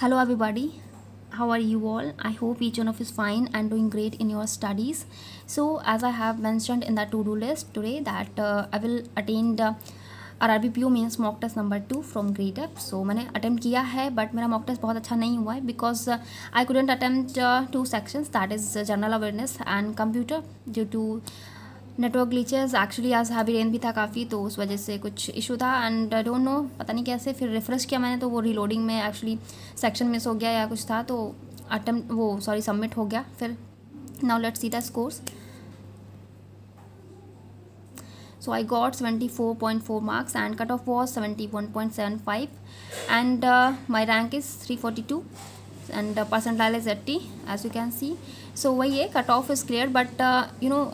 hello everybody how are you all i hope each one of you is fine and doing great in your studies so as i have mentioned in the to-do list today that uh, i will attain the RRBPO means mock test number 2 from grade up. So, I attempt kiya hai, but my mock test is not good because uh, I couldn't attempt uh, two sections that is general awareness and computer due to network glitches actually आज heavy rain भी था काफ़ी तो उस वजह से कुछ issue था एंड आई डोंट नो पता नहीं कैसे फिर रिफ्रेश किया मैंने तो वो रीलोडिंग में एक्चुअली सेक्शन मिस हो गया या कुछ था तो अटम्प वो सॉरी सबमिट हो गया फिर now let see the scores and cut off was seventy one point seven five and my rank is three forty two and percentile is eighty as you can see so वही है cut off is clear but you know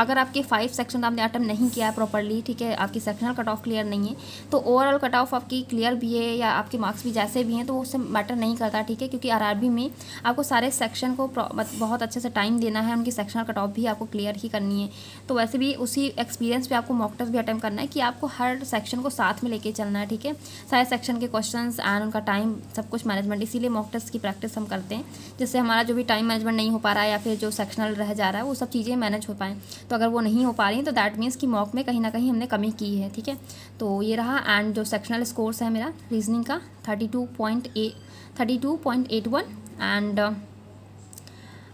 अगर आपके five section आपने attempt नहीं किया है properly ठीक है आपकी सेक्शनल कट ऑफ क्लियर नहीं है तो ओवरऑल कट ऑफ आपकी क्लियर भी है या आपके मार्क्स भी जैसे भी हैं तो उससे मैटर नहीं करता ठीक है क्योंकि आर में आपको सारे सेक्शन को बहुत अच्छे से टाइम देना है उनकी सेक्शनल कट ऑफ भी आपको क्लियर ही करनी है तो वैसे भी उसी एक्सपीरियंस पर आपको मॉक टेस्ट भी अटैम्प करना है कि आपको हर सेक्शन को साथ में लेके चलना है ठीक है सारे सेक्शन के क्वेश्चन एंड उनका टाइम सब कुछ मैनेजमेंट इसीलिए मॉक टेस्ट की प्रैक्टिस हम करते हैं जिससे हमारा जो भी टाइम मैनेजमेंट नहीं हो पा रहा है या फिर जो सेक्शनल रह जा रहा है वो सब चीज़ें मैनेज हो पाएँ तो अगर वो नहीं हो पा रही हैं तो दैट मीन्स कि मॉक में कहीं ना कहीं हमने कमी की है ठीक है तो ये रहा एंड जो सेक्शनल स्कोर्स है मेरा रीजनिंग का thirty two point a thirty two point eight one and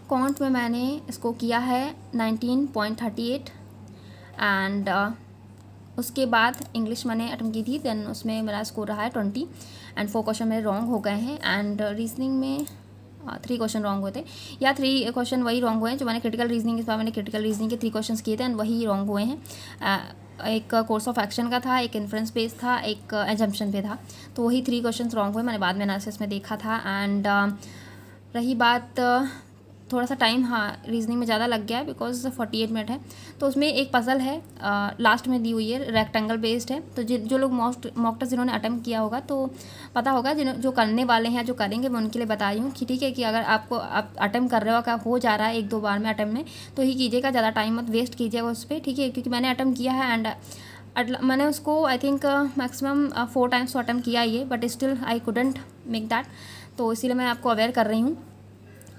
count में मैंने इसको किया है nineteen point thirty eight and उसके बाद इंग्लिश मैंने अटम की थी देन उसमें मेरा स्कोर रहा है ट्वेंटी एंड फोर क्वेश्चन मेरे रॉन्ग हो गए हैं एंड रीजनिंग uh, में हाँ थ्री क्वेश्चन रॉन्ग हुए थे या थ्री क्वेश्चन वही रॉन्ग हुए हैं जो मैंने क्रिटिकल रीजनिंग इस बार मैंने क्रिटिकल रीजनिंग के थ्री क्वेश्चन किए थे एंड वही रॉन्ग हुए हैं एक कोर्स ऑफ एक्शन का था एक इन्फ्रेंस पेज था एक एजम्पन पे था तो वही थ्री क्वेश्चन रॉन्ग हुए मैंने बाद में एनालिसिस में देखा था एंड रही बात थोड़ा सा टाइम हाँ रीजनिंग में ज़्यादा लग गया है बिकॉज फोर्टी एट मिनट है तो उसमें एक पज़ल है आ, लास्ट में दी हुई है रेक्टेंगल बेस्ड है तो जो लोग मोस्ट मॉक जिन्होंने अटैम्प्ट किया होगा तो पता होगा जिन जो करने वाले हैं जो करेंगे मैं उनके लिए बता रही हूँ कि ठीक है कि अगर आपको आप अटैम्प्ट कर रहे हो हो जा रहा है एक दो बार में अटैम्प्ट में तो ही कीजिएगा ज़्यादा टाइम मत वेस्ट कीजिएगा उस पर ठीक है क्योंकि मैंने अटैम्प्ट किया है एंड मैंने उसको I think maximum four times attempt किया ये but still I couldn't make that तो इसीलिए मैं आपको अवेयर कर रही हूँ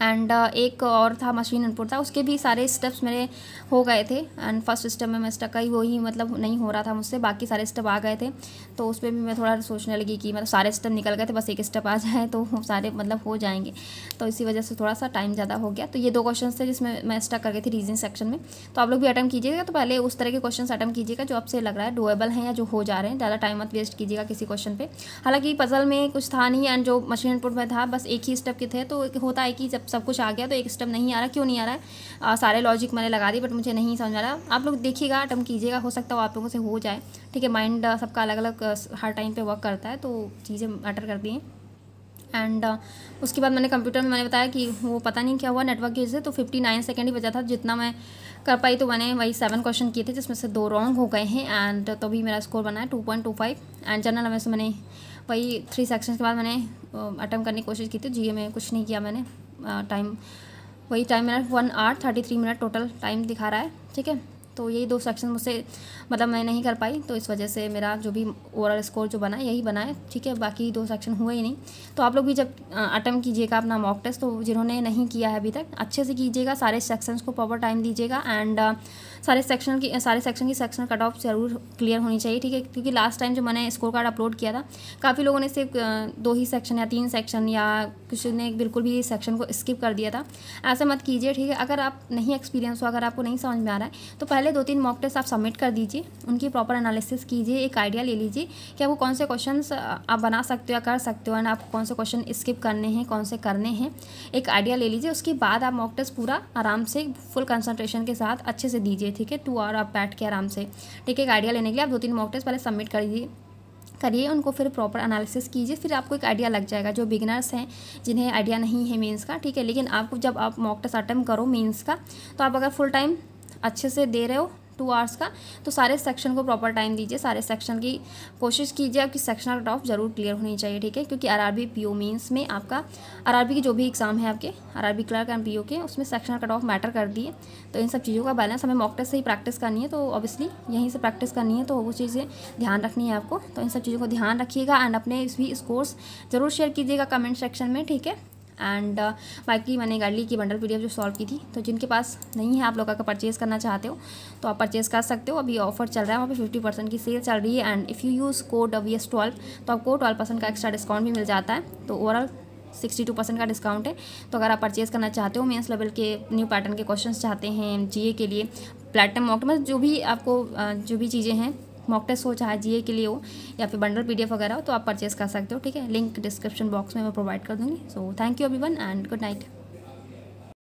एंड uh, एक और था मशीन इनपुट था उसके भी सारे स्टेप्स मेरे हो गए थे एंड फर्स्ट स्टेप में मैं स्टक आई वही मतलब नहीं हो रहा था मुझसे बाकी सारे स्टेप आ गए थे तो उस पर भी मैं थोड़ा सोचने लगी कि मतलब सारे स्टेप निकल गए थे बस एक स्टेप आ जाए तो सारे मतलब हो जाएंगे तो इसी वजह से थोड़ा सा टाइम ज़्यादा हो गया तो ये दो क्वेश्चन थे जिसमें मैं स्टक कर गई थी रीजनिंग सेक्शन में तो आप लोग भी अटैम्प कीजिएगा तो पहले उस तरह के क्वेश्चन अटैम्प कीजिएगा जो आपसे लग रहा है डोएबल हैं या जो हो जा रहे हैं ज़्यादा टाइम मत वेस्ट कीजिएगा किसी क्वेश्चन पर हालांकि पजल में कुछ था नहीं एंड जो मशीन इनपुट में था बस एक ही स्टेप के थे तो होता है कि जब सब कुछ आ गया तो एक स्टेप नहीं आ रहा क्यों नहीं आ रहा है आ, सारे लॉजिक मैंने लगा दी बट मुझे नहीं समझ आ रहा आप लोग देखिएगा अटम कीजिएगा हो सकता हो आप लोगों से हो जाए ठीक है माइंड सबका अलग अलग हर टाइम पर वर्क करता है तो चीज़ें मैटर करती हैं एंड uh, उसके बाद मैंने कंप्यूटर में मैंने बताया कि वो पता नहीं क्या हुआ नेटवर्क की वजह से तो फिफ्टी नाइन सेकेंड ही बचा था जितना मैं कर पाई तो मैंने वही सेवन क्वेश्चन किए थे जिसमें से दो रॉन्ग हो गए हैं एंड तो भी मेरा स्कोर बना है two point two five and general हमें से मैंने वही थ्री सेक्शन के बाद मैंने अटैम्प करने की कोशिश की थी जी में कुछ नहीं किया मैंने टाइम वही टाइम मेरा one hour thirty three minute total time दिखा रहा है ठीक है तो यही दो सेक्शन मुझसे मतलब मैं नहीं कर पाई तो इस वजह से मेरा जो भी ओवरऑल स्कोर जो बना यही बना है ठीक है बाकी दो सेक्शन हुए ही नहीं तो आप लोग भी जब अटम्प कीजिएगा अपना मॉक टेस्ट तो जिन्होंने नहीं किया है अभी तक अच्छे से कीजिएगा सारे सेक्शंस को प्रॉपर टाइम दीजिएगा एंड सारे सेक्शन की सारे सेक्शन की सेक्शन कट ऑफ जरूर क्लियर होनी चाहिए ठीक है क्योंकि लास्ट टाइम जो मैंने स्कोर कार्ड अपलोड किया था काफ़ी लोगों ने सिर्फ दो ही सेक्शन या तीन सेक्शन या किसी ने बिल्कुल भी सेक्शन को स्किप कर दिया था ऐसा मत कीजिए ठीक है अगर आप नहीं एक्सपीरियंस हो अगर आपको नहीं समझ में आ रहा है तो पहले पहले दो तीन मॉक टेस्ट आप सबमिट कर दीजिए उनकी प्रॉपर एनालिसिस कीजिए एक आइडिया ले लीजिए कि आपको कौन से क्वेश्चन आप बना सकते हो या कर सकते हो एंड आपको कौन से क्वेश्चन स्किप करने हैं कौन से करने हैं एक आइडिया ले लीजिए उसके बाद आप मॉक टेस्ट पूरा आराम से फुल कंसनट्रेशन के साथ अच्छे से दीजिए ठीक है टू आवर आप बैठ के आराम से ठीक है एक आइडिया लेने के लिए आप दो तीन मॉक टेस्ट पहले सबमिट कर दीजिए करिए उनको फिर प्रॉपर एनालिसिस कीजिए फिर आपको एक आइडिया लग जाएगा जो बिगनर्स हैं जिन्हें आइडिया नहीं है मेंस का ठीक है लेकिन आपको जब आप मॉक टेस्ट अटैम्प करो मेंस का तो आप अगर फुल टाइम अच्छे से दे रहे हो टू आवर्स का तो सारे सेक्शन को प्रॉपर टाइम दीजिए सारे सेक्शन की कोशिश कीजिए आपकी सेक्शनल कट ऑफ जरूर क्लियर होनी चाहिए ठीक है क्योंकि R R B P O mains में आपका आर आर बी की जो भी एग्जाम है आपके R R B clerk and P O के उसमें सेक्शनल कट ऑफ मैटर कर दिए तो इन सब चीज़ों का बैलेंस हमें मॉक टेस्ट से ही प्रैक्टिस करनी है तो ऑब्वियसली यहीं से प्रैक्टिस करनी है तो वो चीज़ें ध्यान रखनी है आपको तो इन सब चीज़ों को ध्यान रखिएगा एंड अपने भी स्कोर्स जरूर शेयर कीजिएगा कमेंट सेक्शन में ठीक है एंड uh, बाकी मैंने गाड़ी की बंडल पी जो सॉल्व की थी तो जिनके पास नहीं है आप लोग अगर परचेज़ करना चाहते हो तो आप परचेज़ कर सकते हो अभी ऑफर चल रहा है वहाँ पर फिफ्टी परसेंट की सेल चल रही है and if you use code V S twelve तो आपको ट्वेल्व परसेंट का एक्स्ट्रा डिस्काउंट भी मिल जाता है तो ओवरऑल सिक्सटी टू परसेंट का डिस्काउंट है तो अगर आप परचेज़ करना चाहते हो मेंस लेवल के न्यू पैटर्न के क्वेश्चंस चाहते हैं जीए के लिए प्लेटम ऑक्टोमस जो भी आपको uh, जो भी चीज़ें हैं मॉक टेस्ट हो चाहे जीए के लिए हो या फिर बंडल पीडीएफ वगैरह हो तो आप परचेस कर सकते हो ठीक है लिंक डिस्क्रिप्शन बॉक्स में मैं प्रोवाइड कर दूँगी सो थैंक यू अभी एंड गुड नाइट